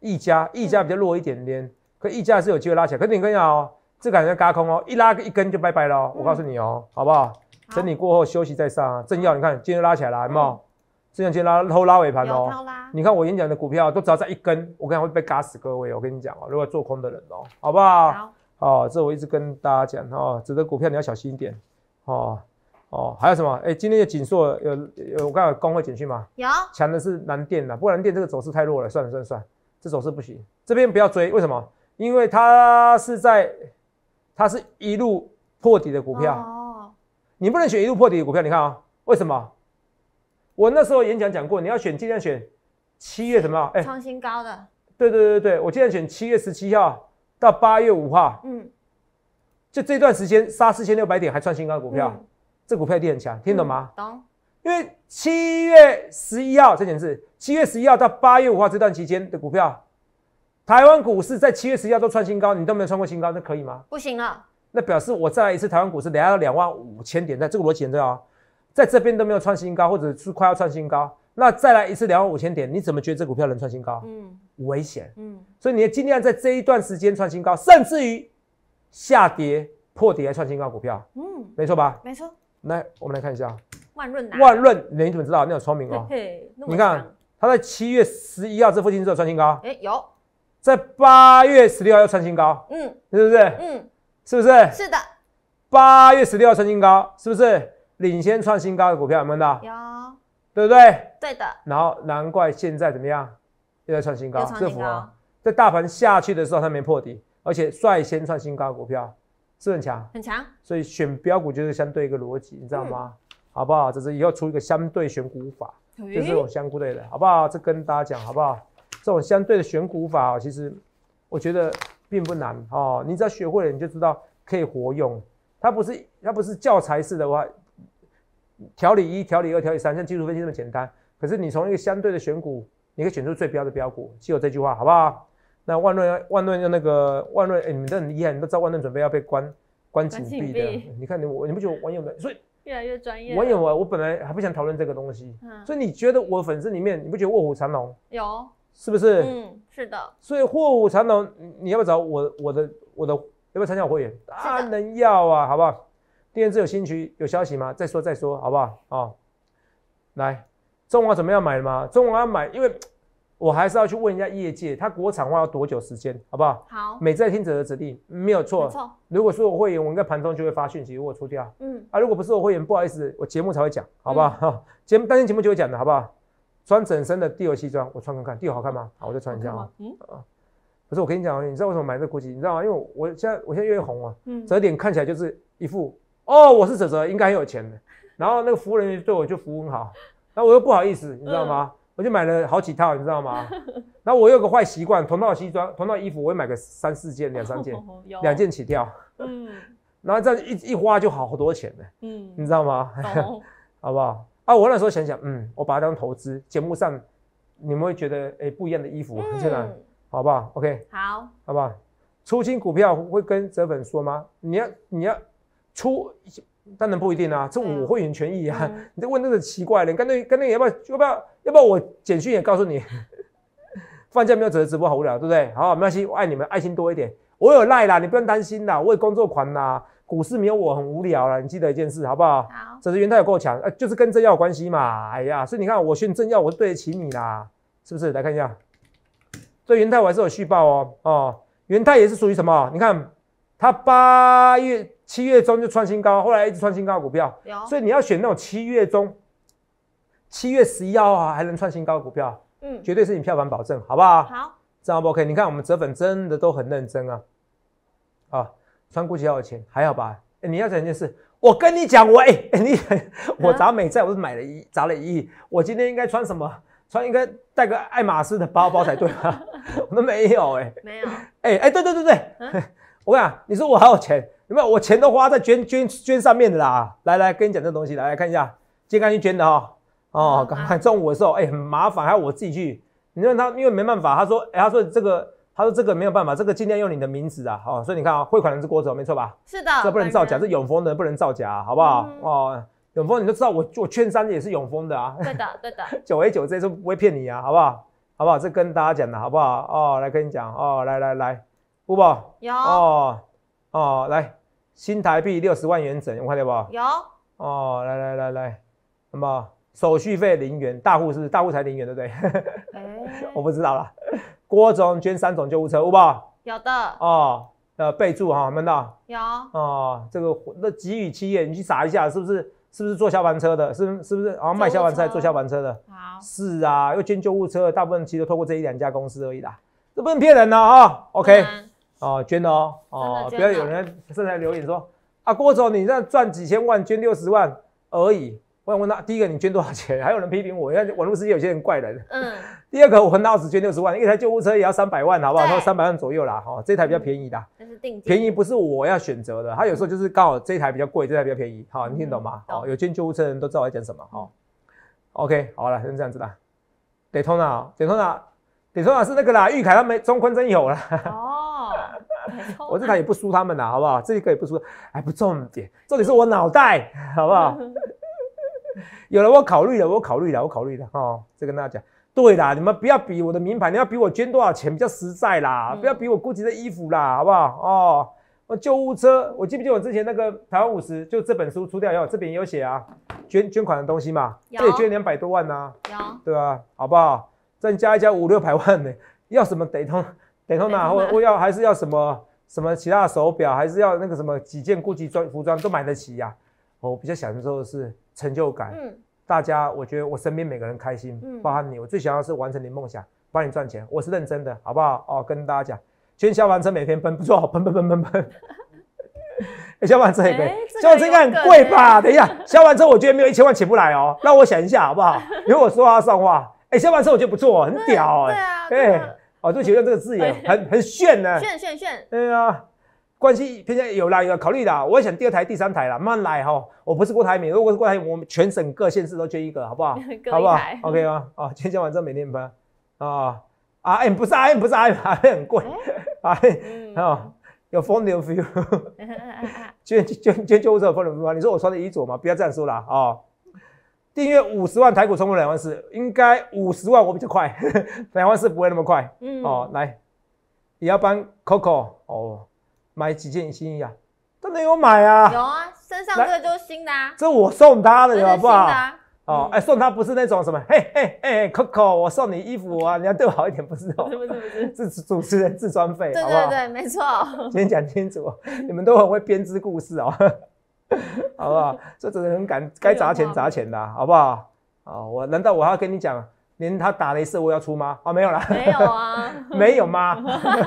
溢价，溢价比较弱一点点，可溢价是有机会拉起来。可你看一下哦，这感觉嘎空哦，一拉一根就拜拜了哦。我告诉你哦，好不好？整理过后休息再上啊。正要你看今天拉起来了没？正耀今天拉，后拉尾盘哦。你看我演讲的股票都只要在一根，我跟你会被嘎死，各位。我跟你讲哦，如果做空的人哦，好不好？好。哦，这我一直跟大家讲哦，值得股票你要小心一点哦。哦，还有什么？哎，今天的紧缩有有我刚有工会减去吗？有，强的是南电的，不过南电这个走势太弱了，算了算了算了，这走势不行，这边不要追。为什么？因为它是在，它是一路破底的股票。哦，你不能选一路破底的股票。你看啊，为什么？我那时候演讲讲过，你要选尽量选七月什么？哎，创新高的。对对对对我尽量选七月十七号到八月五号，嗯，就这段时间杀四千六百点还创新高的股票。这股票一定很强，听懂吗？懂。因为七月十一号这件事，七月十一号到八月五号这段期间的股票，台湾股市在七月十一号都创新高，你都没有创过新高，那可以吗？不行啊。那表示我再来一次台湾股市，来到两万五千点，在这个逻辑很对啊，在这边都没有创新高，或者是快要创新高，那再来一次两万五千点，你怎么觉得这股票能创新高？嗯，危险。嗯，所以你要尽量在这一段时间创新高，甚至于下跌破底来创新高股票，嗯，没错吧？没错。来，我们来看一下万润。万润，你怎么知道？你很聪明哦。嘿，你看，它在七月十一号这附近是有创新高。哎，有。在八月十六号又创新高。嗯，是不是？嗯，是不是？是的。八月十六号创新高，是不是领先创新高的股票？有没有。有。对不对？对的。然后难怪现在怎么样？又在创新高，是福啊。在大盘下去的时候，它没破底，而且率先创新高的股票。是很强，很强，所以选标股就是相对一个逻辑，你知道吗？好不好？这是以后出一个相对选股法，就是种相对的，好不好？这跟大家讲，好不好？这种相对的选股法，其实我觉得并不难哦，你只要学会了，你就知道可以活用。它不是它不是教材式的话，条理一、条理二、条理三，像技术分析那么简单。可是你从一个相对的选股，你可以选出最标的标股，记住这句话，好不好？那万润，万润用那个万润，哎，你们都很厉害，你都知道万润准备要被关，关禁闭的。你看你，我你不觉得网友的，所以越来越专业。网友啊，我本来还不想讨论这个东西，所以你觉得我粉丝里面，你不觉得卧虎藏龙？有，是不是？嗯，是的。所以卧虎藏龙，你要不要找我？我的，我的，要不要参加我会员？当然要啊，好不好？电子有新区有消息吗？再说再说，好不好？啊，来，中华怎么样买吗？中华要买，因为。我还是要去问一下业界，他国产化要多久时间，好不好？好。每在听者的指令没有错。如果说我会员，我跟盘中就会发讯息，如果出掉。嗯啊，如果不是我会员，不好意思，我节目才会讲，好不好？哈，节目当天节目就会讲的，好不好？穿整身的帝尔西装，我穿看看，帝尔好看吗？好，我就穿一下啊。嗯啊。可是我跟你讲，你知道为什么买这国际？你知道吗？因为我现在我现在越红啊，嗯，这点看起来就是一副，哦，我是泽泽，应该有钱的。然后那个服务人员对我就服务很好，那我又不好意思，你知道吗？我就买了好几套，你知道吗？然后我有个坏习惯，同套西装、同套衣服，我会买个三四件、两三件，两件起跳。嗯，然后这样一一花就好多钱呢。嗯，你知道吗？好不好？啊，我那时候想想，嗯，我把它当投资。节目上你们会觉得，哎，不一样的衣服在哪？好不好？OK。好。好不好？出新股票会跟泽本说吗？你要你要出。当然不一定啦，这我会员权益啊！你在问这个奇怪的，你干脆干脆要不要要不要要不要我简讯也告诉你，放假没有直播，好无聊，对不对？好，没关系，爱你们，爱心多一点。我有赖啦，你不用担心啦，我有工作狂啦。股市没有我很无聊啦，你记得一件事好不好？好。只是元泰有够强，呃，就是跟政要有关系嘛。哎呀，所以你看我选政要，我是对得起你啦，是不是？来看一下，所以元泰我还是有续报哦。哦，元泰也是属于什么？你看它八月。七月中就创新高，后来一直创新高股票，所以你要选那种七月中，七月十一号啊还能创新高股票，嗯，绝对是你票房保证，好不好？好，这样不 OK？你看我们折粉真的都很认真啊，啊，穿估计要有钱，还好吧？哎，你要讲一件事，我跟你讲，我哎你，我砸美债，我是买了一砸了一亿，我今天应该穿什么？穿应该带个爱马仕的包包才对吧？我都没有哎，没有，哎哎对对对对，我跟你讲，你说我好有钱。有没有我钱都花在捐捐捐上面的啦？来来，跟你讲这东西，来看一下，健康刚去捐的哈。哦，赶快中午的时候，哎，很麻烦，还要我自己去。你问他，因为没办法，他说，哎，他说这个，他说这个没有办法，这个尽量用你的名字啊。哦，所以你看啊，汇款人是郭总，没错吧？是的，这不能造假，这永丰的不能造假，好不好？哦，永丰你都知道，我我券商也是永丰的啊。对的对的，九 A 九 Z 是不会骗你啊，好不好？好不好？这跟大家讲的，好不好？哦，来跟你讲，哦，来来来，有宝有。哦，来新台币六十万元整，有看到不？有。哦，来来来来，什么手续费零元，大户是大户才零元，对不对？我不知道了。郭总捐三种救护车，有不？有的。哦，呃，备注哈，我到？有。哦，这个那给予企业，你去查一下，是不是是不是做消防车的？是是不是？然后卖消防车、做消防车的。好。是啊，又捐救护车，大部分其实都透过这一两家公司而已啦，这不能骗人的啊。OK。哦，捐的哦哦，不要有人正在留言说啊，郭总，你这赚几千万，捐六十万而已。我想问他，第一个，你捐多少钱？还有人批评我，因为网络世界有些人怪人。嗯。第二个，我很老实捐六十万，一台救护车也要三百万，好不好？三百万左右啦，好，这台比较便宜的。是定。便宜不是我要选择的，他有时候就是刚好这台比较贵，这台比较便宜。好，你听懂吗？懂。哦，有捐救护车的人都知道我讲什么。好。OK，好了，先这样子啦。得通了啊，得通了，得通了，是那个啦。玉凯他没，中坤真有了。我这台也不输他们啦，好不好？这一个也不输，哎，不重点，重点是我脑袋，好不好？有了，我考虑了，我考虑了，我考虑了，哈，再跟大家讲，对啦，你们不要比我的名牌，你要比我捐多少钱比较实在啦，不要比我估计的衣服啦，好不好？哦，我救护车，我记不记得我之前那个台湾五十，就这本书出掉以后，这边也有写啊，捐捐款的东西嘛，这里捐两百多万呢，有，对啊，好不好？再加一加五六百万呢，要什么得通。等后呢？我我要还是要什么什么其他的手表，还是要那个什么几件高级装服装都买得起呀？我比较享受的是成就感。嗯，大家，我觉得我身边每个人开心，嗯，包含你，我最想要是完成你梦想，帮你赚钱，我是认真的，好不好？哦，跟大家讲，先消防车，每天喷，不错，喷喷喷喷喷。消防完车也可以，消防车应该很贵吧？等一下，消防车我觉得没有一千万起不来哦。那我想一下，好不好？如果说话算话。哎，消防车我觉得不错，很屌哎，对。哦，最喜欢这个字眼，很很炫呢。炫炫炫！对啊，关系偏向有啦，有考虑啦。我想第二台、第三台啦，慢来哈。我不是郭台铭，如果是郭台，我们全省各县市都缺一个，好不好？好不好 OK 吗？啊，今天晚上每天分。啊啊，哎，不是，哎，不是，哎，很贵 啊。啊，有风流 feel，捐捐捐救护车，风牛吗？你说我穿的衣着吗？不要这样说了啊。订阅五十万台股，冲破两万四，应该五十万我比较快，两万四不会那么快。嗯，哦，来，也要帮 Coco 哦买几件新衣啊？真的有买啊？有啊，身上这个就是新的啊。这我送他的，好不好？哦，哎，送他不是那种什么，嘿嘿嘿 c o c o 我送你衣服啊，你要对我好一点，不是？不是不是，是 主持人自装费，对对对，没错。今天讲清楚，你们都很会编织故事哦。好不好？这只能敢该砸钱砸钱的，好不好？哦，我难道我要跟你讲，连他打雷时我要出吗？哦，没有啦，没有啊，没有吗？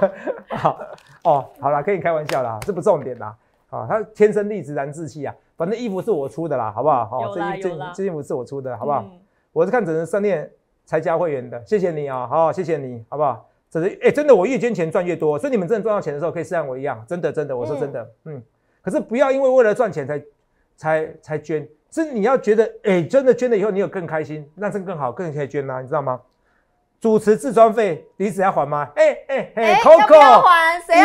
好，哦，好啦，跟你开玩笑啦，这不重点啦。哦，他天生丽质难自弃啊，反正衣服是我出的啦，好不好？好，这这这衣服是我出的，好不好？我是看只能三连才加会员的，谢谢你啊，好，谢谢你好不好？只是，哎，真的，我越捐钱赚越多，所以你们真的赚到钱的时候，可以像我一样，真的真的，我说真的，嗯。可是不要因为为了赚钱才，才才捐，是你要觉得哎，真的捐了以后你有更开心，那真更好，更可以捐啦，你知道吗？主持自装费，你只要还吗？哎哎哎，Coco，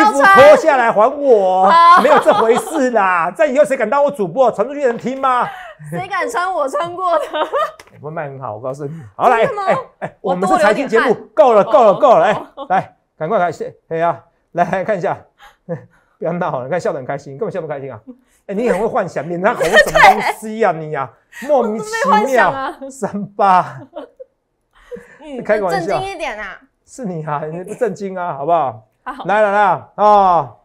衣服脱下来还我，没有这回事啦！在以后谁敢当我主播？传出去人听吗？谁敢穿我穿过的？我 们卖很好，我告诉你。好来，哎哎，我们是财经节目，够了够了够了，来来，赶快来，谢，哎呀，来来看一下。不要闹好你看笑的很开心，根本笑不开心啊！哎，你很会幻想，你那么红什么东西呀？你呀，莫名其妙啊！三八，嗯，开个玩笑。正经一点啊！是你啊，你不正经啊，好不好？好，来来来啊！啊，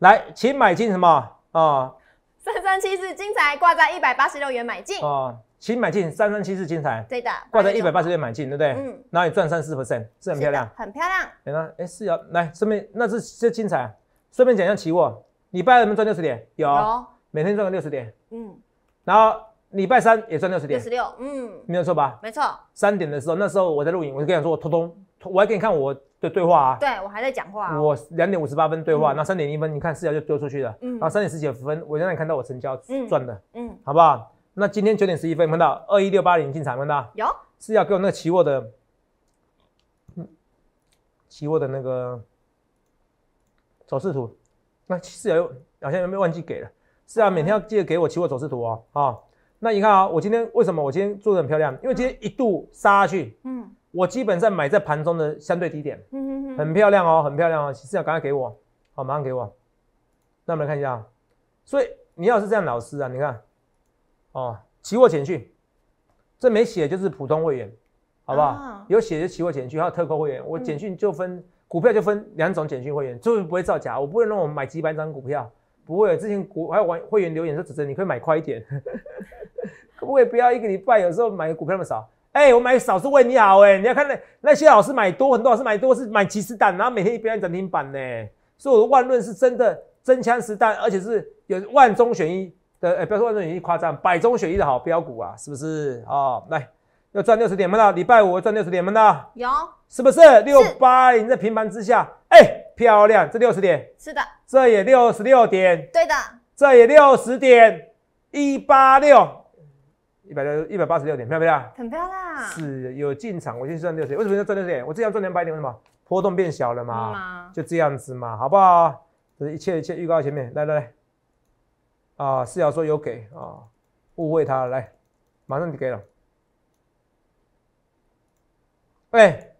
来，请买进什么啊？三三七四精彩，挂在一百八十六元买进啊！请买进三三七四精彩，对的，挂在一百八十六元买进，对不对？嗯，哪里赚三四 percent，是很漂亮，很漂亮。对啊，哎，是要来顺便那是这精彩。顺便讲一下期货，礼拜二不能赚六十点，有，每天赚个六十点，嗯，然后礼拜三也赚六十点，六十六，嗯，没有错吧？没错，三点的时候，那时候我在录影，我就跟你说我偷偷，我还给你看我的对话啊，对我还在讲话，我两点五十八分对话，那三点一分你看四角就丢出去了，嗯，然后三点十几分我让你看到我成交，赚的，嗯，好不好？那今天九点十一分碰到二一六八零进场碰到，有，四要跟我那个期货的，嗯，期货的那个。走势图，那四角又好像有没有忘记给了？是啊，每天要记得给我期货走势图哦，啊。那你看啊，我今天为什么我今天做的很漂亮？因为今天一度杀下去，嗯，我基本上买在盘中的相对低点，嗯嗯嗯，很漂亮哦，很漂亮哦。四要赶快给我，好，马上给我。那我们看一下，所以你要是这样老师啊，你看，哦，期货简讯，这没写就是普通会员，好不好？有写就期货简讯，还有特购会员，我简讯就分。股票就分两种，简讯会员就是不会造假，我不会让我买几百张股票，不会。之前股还有玩会员留言说，子珍你可以买快一点，可不可以不要一个礼拜？有时候买股票那么少，哎，我买少是为你好，哎，你要看那那些老师买多很多，老师买多是买几十单，然后每天表演涨停板呢。所以我的万论是真的真枪实弹，而且是有万中选一的，哎，不要说万中选一夸张，百中选一的好标股啊，是不是？哦，来。要赚六十点没了，礼拜五赚六十点没了，有是不是？六八，零在平盘之下，哎，漂亮，这六十点，是的，这也六十六点，对的，这也六十点一八六，一百六一百八十六点，漂不漂亮？很漂亮，是有进场，我先赚六十点，为什么要赚六十点？我这样赚两百点，为什么？波动变小了嘛，就这样子嘛，好不好？这一切一切，预告前面，来来来，啊，四小说有给啊，误会他，来，马上就给了。喂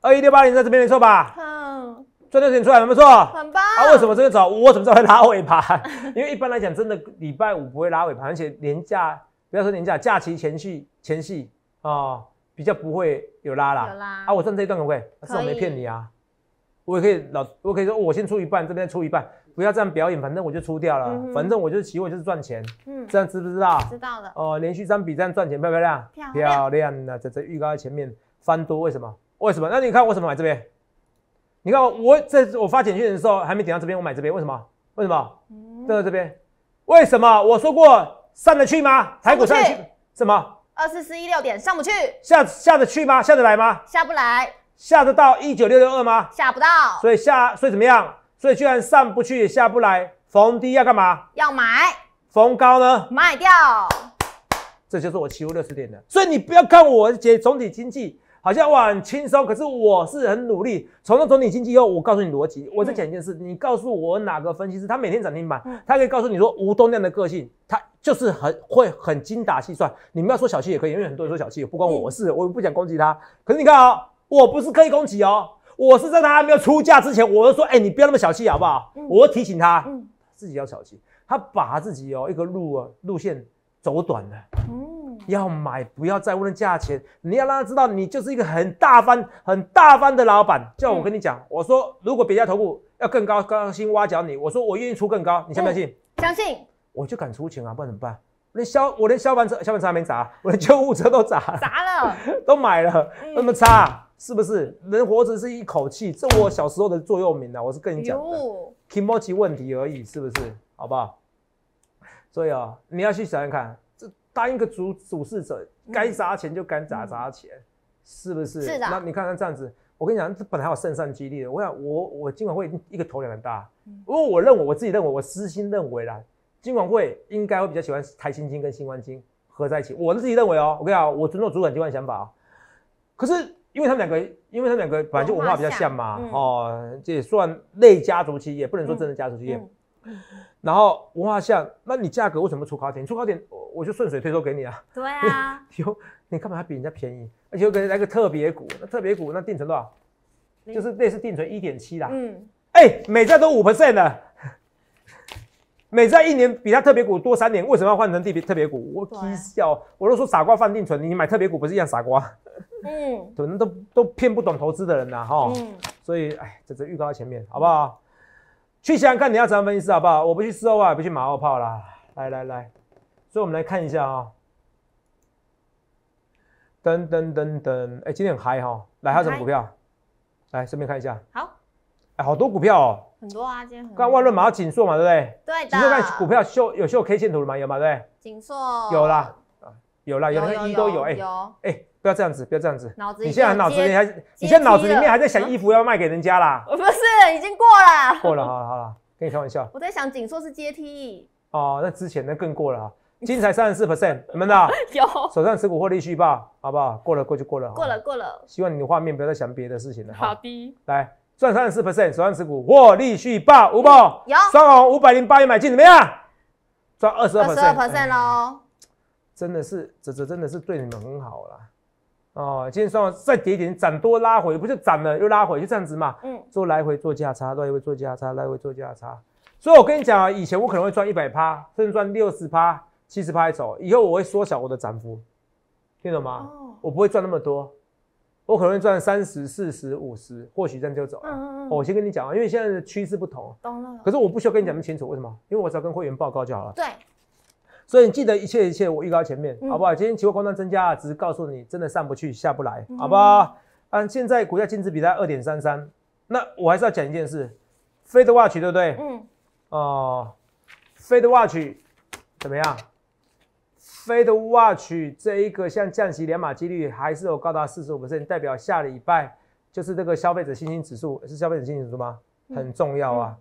二一六八零在这边没错吧？嗯，赚到钱出来没错。很棒。啊，为什么这个走？我怎么知道会拉尾盘？因为一般来讲，真的礼拜五不会拉尾盘，而且年假，不要说年假，假期前续前戏啊，比较不会有拉啦。有啦。啊，我证这一段可不可以？是我没骗你啊。我也可以老，我可以说我先出一半，这边出一半，不要这样表演，反正我就出掉了，反正我就是骑我就是赚钱。嗯，这样知不知道？知道了。哦，连续三笔这样赚钱，漂不漂亮？漂亮。漂亮啊！这这预告前面。翻多为什么？为什么？那你看我怎么买这边？你看我在我发简讯的时候还没点到这边，我买这边，为什么？为什么？站在这边，为什么？我说过上得去吗？排股上去什么？二四四一六点上不去，下下得去吗？下得来吗？下不来，下得到一九六六二吗？下不到，所以下所以怎么样？所以居然上不去下不来，逢低要干嘛？要买，逢高呢？卖掉，这就是我期货六十点的。所以你不要看我解总体经济。好像哇很轻松，可是我是很努力。从那总理经济以后，我告诉你逻辑，我再讲一件事。你告诉我哪个分析师，他每天涨停板，他可以告诉你说吴东亮的个性，他就是很会很精打细算。你们要说小气也可以，因为很多人说小气，不关我事，我不想攻击他。可是你看啊，我不是刻意攻击哦，我是在他还没有出价之前，我就说哎，你不要那么小气好不好？我提醒他，自己要小气，他把自己哦一个路啊路线。走短了，嗯，要买不要再问价钱，你要让他知道你就是一个很大方很大方的老板。叫我跟你讲，我说如果别家投部要更高，高薪新挖角你，我说我愿意出更高，你信不信？相信，我就敢出钱啊，不然怎么办？连消我连消防车消防车没砸，我连救护车都砸，砸了，都买了，那么差是不是？人活着是一口气，这我小时候的座右铭啊，我是跟你讲的，提不起问题而已，是不是？好不好？所以啊，你要去想想看，这当一个主主事者该砸钱就该砸砸钱，是不是？是的。那你看看这样子，我跟你讲，这本来还有胜算激励的。我想，我我今晚会一个头也很大。如果我认为，我自己认为，我私心认为啦，今晚会应该会比较喜欢台新金跟新冠金合在一起。我自己认为哦，我跟你讲，我尊重主管机关想法哦。可是因为他们两个，因为他们两个本来就文化比较像嘛，哦，这也算类家族企业，不能说真的家族企业。然后，化像那你价格为什么出高点？出高点，我我就顺水推舟给你啊。对啊。有 你干嘛比人家便宜？而且又给来个特别股，那特别股那定存多少？就是类似定存一点七啦。嗯。哎，美债都五 percent 的，美债一年比他特别股多三年，为什么要换成特别特别股？我啼笑，我都说傻瓜放定存，你买特别股不是一样傻瓜？嗯。可能都都骗不懂投资的人呐，哈。嗯。所以，哎，这个预告在前面，好不好？去想看你要怎百分析四好不好？我不去四奥啊，不去马后炮啦。来来来，所以我们来看一下啊。噔噔噔噔，哎，今天很嗨哈。来，还有什么股票？来，顺便看一下。好。哎，好多股票哦。很多啊，今天。刚万润马紧缩嘛，对不对？对的。你们看股票秀有秀 K 线图了吗？有吗？对。紧缩。有啦。有啦，有的衣一都有，哎，哎，不要这样子，不要这样子，脑子，你现在脑子你还，你现在脑子里面还在想衣服 要卖给人家啦？不是，已经过了，过了，好了好了，跟你开玩笑。我在想，紧缩是阶梯。哦，那之前那更过了，哈，精彩三十四 percent，有么的？有，手上持股获利续报，好不好？过了，过就过了，过了过了。希望你的画面不要再想别的事情了，好。来赚三十四 percent，手上持股获利续报，五报，有，上红五百零八元买进，怎么样？赚二十二 percent，二十二 percent 喽。真的是，这这真的是对你们很好了哦。今天算再跌一点，涨多拉回，不就涨了又拉回，就这样子嘛。嗯，做来回做价差，来回做价差，来回做价差。所以我跟你讲啊，以前我可能会赚一百趴，甚至赚六十趴、七十趴走。以后我会缩小我的涨幅，听懂吗？哦。我不会赚那么多，我可能会赚三十、四十、五十，或许这样就走了。嗯嗯。我先跟你讲啊，因为现在的趋势不同。懂了。可是我不需要跟你讲那么清楚，为什么？因为我只要跟会员报告就好了。对。所以你记得一切一切，我预告前面，好不好？今天期货空单增加，只是告诉你真的上不去下不来，好不好？嗯。现在股价净值比在二点三三，那我还是要讲一件事，Fed Watch 对不对？嗯。哦，Fed Watch 怎么样？Fed Watch 这一个像降息两码几率还是有高达四十五%，代表下礼拜就是这个消费者信心指数是消费者信心指数吗？很重要啊。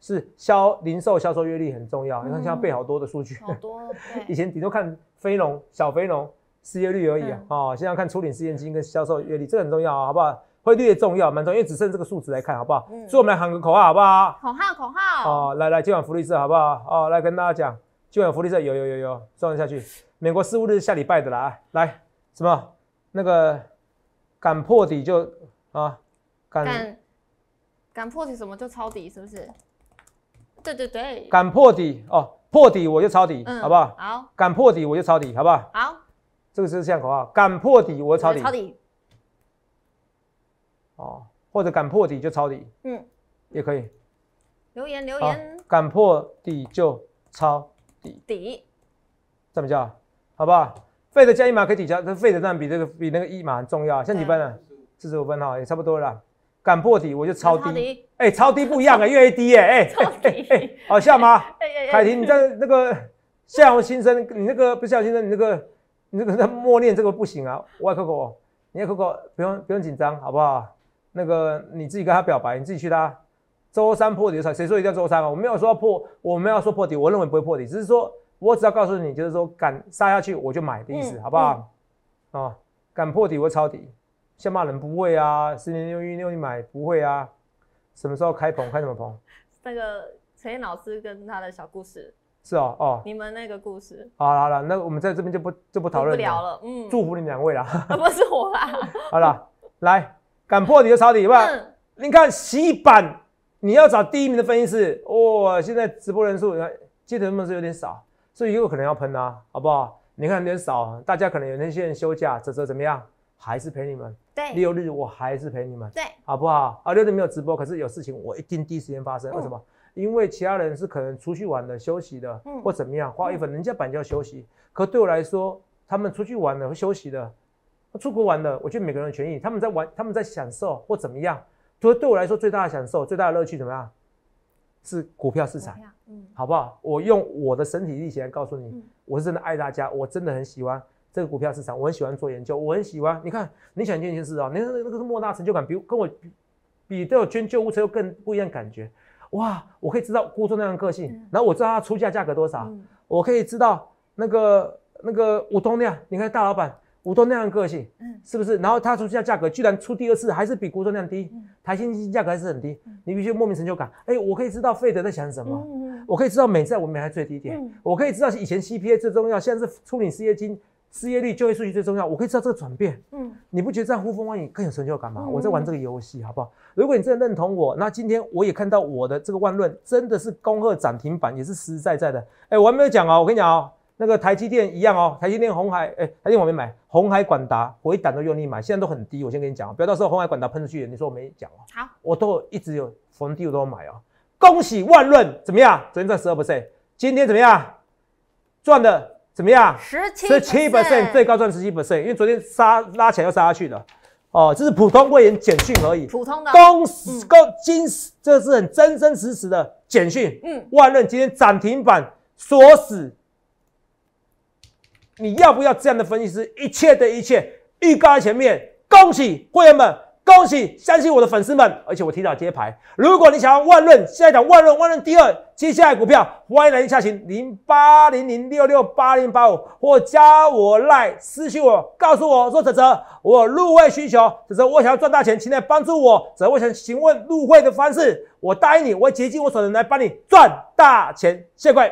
是销零售销售月率很重要，你看现在背好多的数据，好多 以前顶多看非农小非龙失业率而已啊，哦，现在看初领失业金跟销售月率，这个很重要啊，好不好？汇率也重要，蛮重要，因为只剩这个数值来看，好不好？所以我们来喊个口号好不好？口号口号。哦，来来今晚福利社好不好？哦，来跟大家讲今晚福利社有有有有，算下去，美国四月日下礼拜的啦，来什么那个敢破底就啊敢敢破底什么就抄底是不是？对对对，敢破底哦，破底我就抄底，好不好？好，敢破底我就抄底，好不好？好，这个是是像口号，敢破底我抄底，抄底哦，或者敢破底就抄底，嗯，也可以。留言留言，敢破底就抄底，底怎么叫？好不好？废的加一码可以抵消，但废的当然比这个比那个一码重要。像你分呢，四十五分哈，也差不多了。敢破底，我就抄底。哎，抄底不一样 哎，越 A D 哎哎哎哎，好笑吗？凯婷，你在那个夏红新生，你那个不夏新生，你那个你那个默念这个不行啊。外 Coco，你 Coco 不用不用紧张，好不好？那个你自己跟他表白，你自己去拉。周三破底，谁说一定要周三啊？我没有说要破，我没有说破底，我认为不会破底，只是说我只要告诉你，就是说敢杀下去，我就买的意思，好不好？啊，敢破底，我抄底。先骂人不会啊，十年六一六一买不会啊，什么时候开棚开什么棚？那个陈燕老师跟他的小故事是哦哦，你们那个故事，好了好了，那我们在这边就不就不讨论了，嗯，祝福你们两位啦，不是我啦，好了，来敢破底就抄底，好不好？你看洗板，你要找第一名的分析师，哇，现在直播人数，接的是不是有点少，所以有可能要喷啊，好不好？你看有点少，大家可能有那些人休假，这这怎么样？还是陪你们。六日我还是陪你们，对，好不好？啊，六日没有直播，可是有事情，我一定第一时间发生。为什么？因为其他人是可能出去玩的、休息的，嗯，或怎么样，花一份人家板就要休息。可对我来说，他们出去玩的、休息的、出国玩的，我觉得每个人的权益，他们在玩，他们在享受或怎么样。所以对我来说，最大的享受、最大的乐趣怎么样？是股票市场，嗯，好不好？我用我的身体力行来告诉你，我是真的爱大家，我真的很喜欢。这个股票市场，我很喜欢做研究，我很喜欢。你看，你想这件事啊，那那个是莫大成就感，比跟我比，都有捐救护车又更不一样感觉。哇，我可以知道郭忠那样个性，然后我知道他出价价格多少，我可以知道那个那个吴东亮，你看大老板吴东亮的个性，嗯，是不是？然后他出价价格居然出第二次还是比郭忠亮低，台新基金价格还是很低，你必须莫名成就感。哎，我可以知道费德在想什么，我可以知道美债我们还最低点，我可以知道以前 c p a 最重要，现在是处理失业金。失业率、就业数据最重要，我可以知道这个转变。嗯，你不觉得样呼风唤雨更有成就感吗？我在玩这个游戏，好不好？如果你真的认同我，那今天我也看到我的这个万润真的是恭贺涨停板，也是实实在在的。哎，我还没有讲哦，我跟你讲哦，那个台积电一样哦，台积电红海，哎，台积电我没买，红海管达，我一胆都用力买，现在都很低。我先跟你讲，不要到时候红海管达喷出去，你说我没讲哦。好，我都一直有逢低我都买哦。恭喜万润，怎么样？昨天赚十二 percent，今天怎么样？赚的。怎么样？十七，所以七 percent 最高赚十七 percent，因为昨天杀拉起来又杀下去的，哦，这是普通会员简讯而已，普通的，公公金，这是很真真实实的简讯。嗯，万润今天涨停板锁死，你要不要这样的分析师？一切的一切预告在前面，恭喜会员们。恭喜，相信我的粉丝们，而且我提早揭牌。如果你想要万润，下一场万润，万润第二，接下来股票，欢迎来下询零八零零六六八零八五，或加我来私信我，告诉我说泽泽，我入会需求，泽泽我想要赚大钱，请来帮助我，泽我想询问入会的方式，我答应你，我会竭尽我所能来帮你赚大钱，谢谢各位。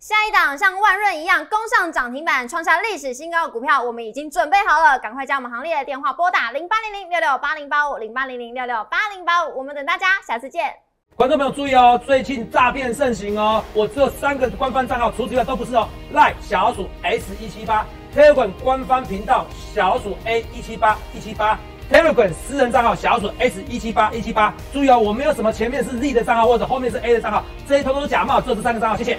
下一档像万润一样攻上涨停板、创下历史新高的股票，我们已经准备好了，赶快将我们行列的电话，拨打零八零零六六八零八五零八零零六六八零八五，我们等大家，下次见。观众朋友注意哦，最近诈骗盛行哦，我只有三个官方账号，除此之外都不是哦。赖小鼠 s 一七八，TikTok 官方频道小鼠 a 一七八一七八，TikTok 私人账号小鼠 s 一七八一七八，注意哦，我没有什么前面是 z 的账号或者后面是 a 的账号，这些通统假冒，只有这三个账号，谢谢。